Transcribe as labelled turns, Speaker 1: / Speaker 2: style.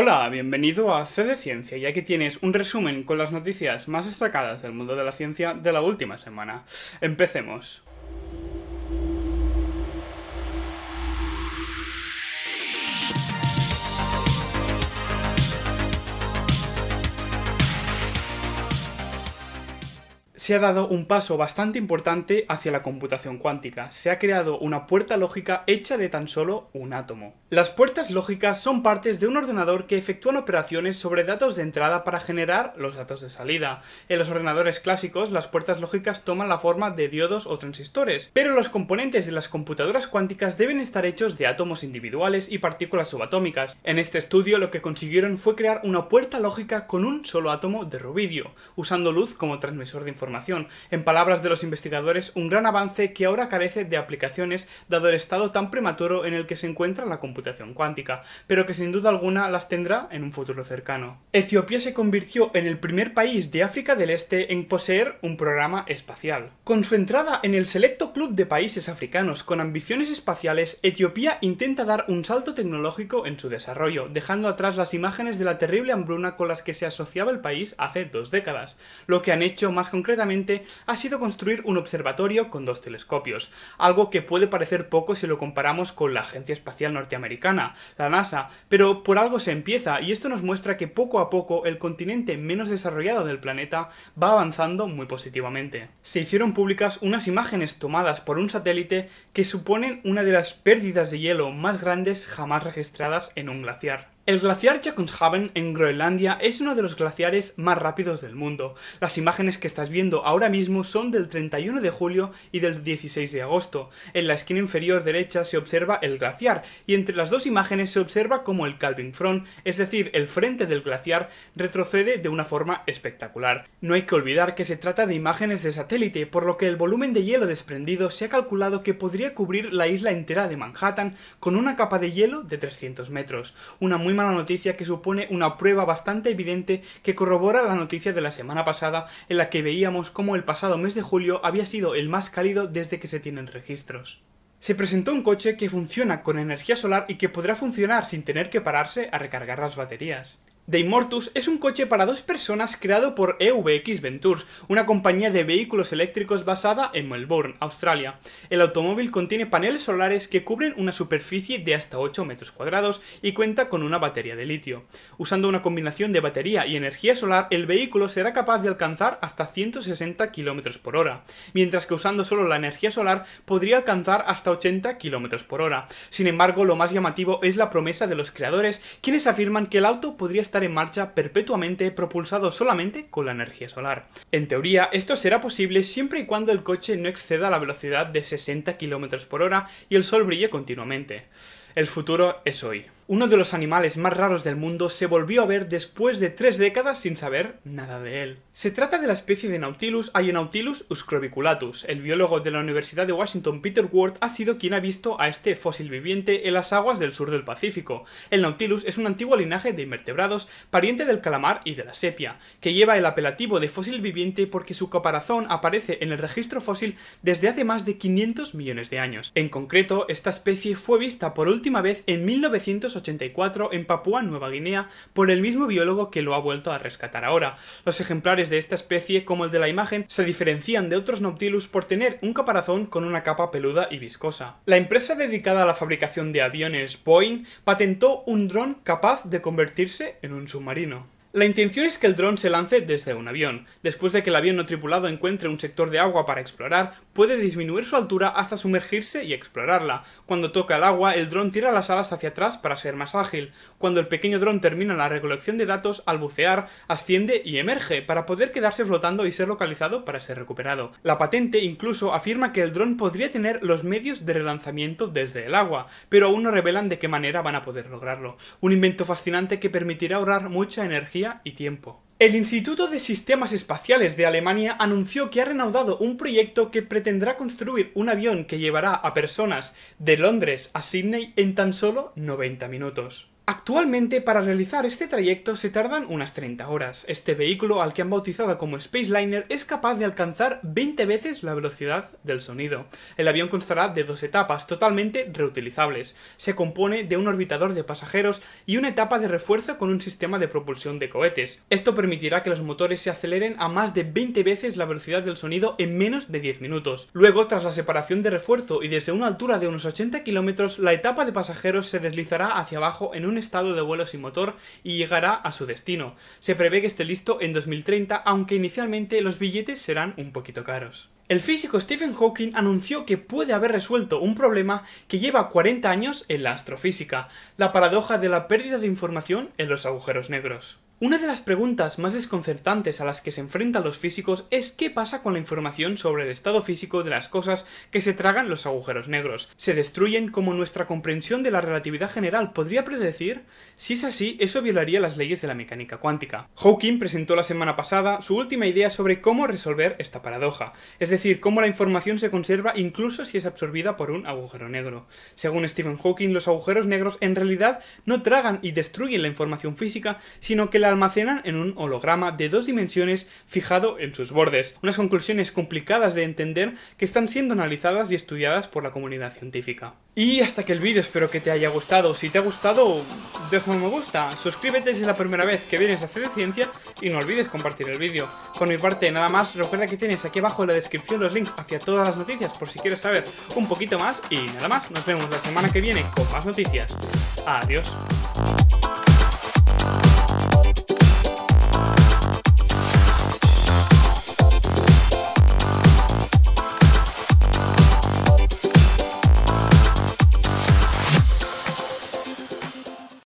Speaker 1: Hola, bienvenido a CD de Ciencia y aquí tienes un resumen con las noticias más destacadas del mundo de la ciencia de la última semana. Empecemos. se ha dado un paso bastante importante hacia la computación cuántica. Se ha creado una puerta lógica hecha de tan solo un átomo. Las puertas lógicas son partes de un ordenador que efectúan operaciones sobre datos de entrada para generar los datos de salida. En los ordenadores clásicos, las puertas lógicas toman la forma de diodos o transistores, pero los componentes de las computadoras cuánticas deben estar hechos de átomos individuales y partículas subatómicas. En este estudio lo que consiguieron fue crear una puerta lógica con un solo átomo de rubidio, usando luz como transmisor de información en palabras de los investigadores, un gran avance que ahora carece de aplicaciones dado el estado tan prematuro en el que se encuentra la computación cuántica, pero que sin duda alguna las tendrá en un futuro cercano. Etiopía se convirtió en el primer país de África del Este en poseer un programa espacial. Con su entrada en el selecto club de países africanos con ambiciones espaciales, Etiopía intenta dar un salto tecnológico en su desarrollo, dejando atrás las imágenes de la terrible hambruna con las que se asociaba el país hace dos décadas, lo que han hecho más concretamente ha sido construir un observatorio con dos telescopios, algo que puede parecer poco si lo comparamos con la Agencia Espacial Norteamericana, la NASA, pero por algo se empieza y esto nos muestra que poco a poco el continente menos desarrollado del planeta va avanzando muy positivamente. Se hicieron públicas unas imágenes tomadas por un satélite que suponen una de las pérdidas de hielo más grandes jamás registradas en un glaciar. El glaciar Jakobshaven en Groenlandia es uno de los glaciares más rápidos del mundo. Las imágenes que estás viendo ahora mismo son del 31 de julio y del 16 de agosto. En la esquina inferior derecha se observa el glaciar y entre las dos imágenes se observa como el Calvin Front, es decir, el frente del glaciar retrocede de una forma espectacular. No hay que olvidar que se trata de imágenes de satélite, por lo que el volumen de hielo desprendido se ha calculado que podría cubrir la isla entera de Manhattan con una capa de hielo de 300 metros, una muy noticia que supone una prueba bastante evidente que corrobora la noticia de la semana pasada en la que veíamos cómo el pasado mes de julio había sido el más cálido desde que se tienen registros. Se presentó un coche que funciona con energía solar y que podrá funcionar sin tener que pararse a recargar las baterías. The Immortus es un coche para dos personas creado por EVX Ventures, una compañía de vehículos eléctricos basada en Melbourne, Australia. El automóvil contiene paneles solares que cubren una superficie de hasta 8 metros cuadrados y cuenta con una batería de litio. Usando una combinación de batería y energía solar, el vehículo será capaz de alcanzar hasta 160 km por hora, mientras que usando solo la energía solar podría alcanzar hasta 80 km por hora. Sin embargo, lo más llamativo es la promesa de los creadores, quienes afirman que el auto podría estar en marcha perpetuamente propulsado solamente con la energía solar. En teoría, esto será posible siempre y cuando el coche no exceda la velocidad de 60 km por hora y el sol brille continuamente. El futuro es hoy. Uno de los animales más raros del mundo se volvió a ver después de tres décadas sin saber nada de él. Se trata de la especie de Nautilus Aionautilus uscrobiculatus. El biólogo de la Universidad de Washington Peter Ward ha sido quien ha visto a este fósil viviente en las aguas del sur del Pacífico. El Nautilus es un antiguo linaje de invertebrados, pariente del calamar y de la sepia, que lleva el apelativo de fósil viviente porque su caparazón aparece en el registro fósil desde hace más de 500 millones de años. En concreto, esta especie fue vista por un última vez en 1984 en Papúa Nueva Guinea por el mismo biólogo que lo ha vuelto a rescatar ahora. Los ejemplares de esta especie, como el de la imagen, se diferencian de otros Nautilus por tener un caparazón con una capa peluda y viscosa. La empresa dedicada a la fabricación de aviones Boeing patentó un dron capaz de convertirse en un submarino. La intención es que el dron se lance desde un avión. Después de que el avión no tripulado encuentre un sector de agua para explorar, puede disminuir su altura hasta sumergirse y explorarla. Cuando toca el agua, el dron tira las alas hacia atrás para ser más ágil. Cuando el pequeño dron termina la recolección de datos, al bucear, asciende y emerge para poder quedarse flotando y ser localizado para ser recuperado. La patente incluso afirma que el dron podría tener los medios de relanzamiento desde el agua, pero aún no revelan de qué manera van a poder lograrlo. Un invento fascinante que permitirá ahorrar mucha energía y tiempo. El Instituto de Sistemas Espaciales de Alemania anunció que ha renaudado un proyecto que pretendrá construir un avión que llevará a personas de Londres a Sydney en tan solo 90 minutos. Actualmente, para realizar este trayecto se tardan unas 30 horas. Este vehículo, al que han bautizado como Spaceliner, es capaz de alcanzar 20 veces la velocidad del sonido. El avión constará de dos etapas totalmente reutilizables. Se compone de un orbitador de pasajeros y una etapa de refuerzo con un sistema de propulsión de cohetes. Esto permitirá que los motores se aceleren a más de 20 veces la velocidad del sonido en menos de 10 minutos. Luego, tras la separación de refuerzo y desde una altura de unos 80 kilómetros, la etapa de pasajeros se deslizará hacia abajo en un estado de vuelo sin motor y llegará a su destino. Se prevé que esté listo en 2030, aunque inicialmente los billetes serán un poquito caros. El físico Stephen Hawking anunció que puede haber resuelto un problema que lleva 40 años en la astrofísica, la paradoja de la pérdida de información en los agujeros negros. Una de las preguntas más desconcertantes a las que se enfrentan los físicos es qué pasa con la información sobre el estado físico de las cosas que se tragan los agujeros negros. ¿Se destruyen como nuestra comprensión de la relatividad general podría predecir? Si es así, eso violaría las leyes de la mecánica cuántica. Hawking presentó la semana pasada su última idea sobre cómo resolver esta paradoja, es decir, cómo la información se conserva incluso si es absorbida por un agujero negro. Según Stephen Hawking, los agujeros negros en realidad no tragan y destruyen la información física, sino que la almacenan en un holograma de dos dimensiones fijado en sus bordes. Unas conclusiones complicadas de entender que están siendo analizadas y estudiadas por la comunidad científica. Y hasta que el vídeo espero que te haya gustado. Si te ha gustado, déjame un me gusta, suscríbete si es la primera vez que vienes a hacer ciencia y no olvides compartir el vídeo. Por mi parte, nada más, recuerda que tienes aquí abajo en la descripción los links hacia todas las noticias por si quieres saber un poquito más y nada más, nos vemos la semana que viene con más noticias. Adiós.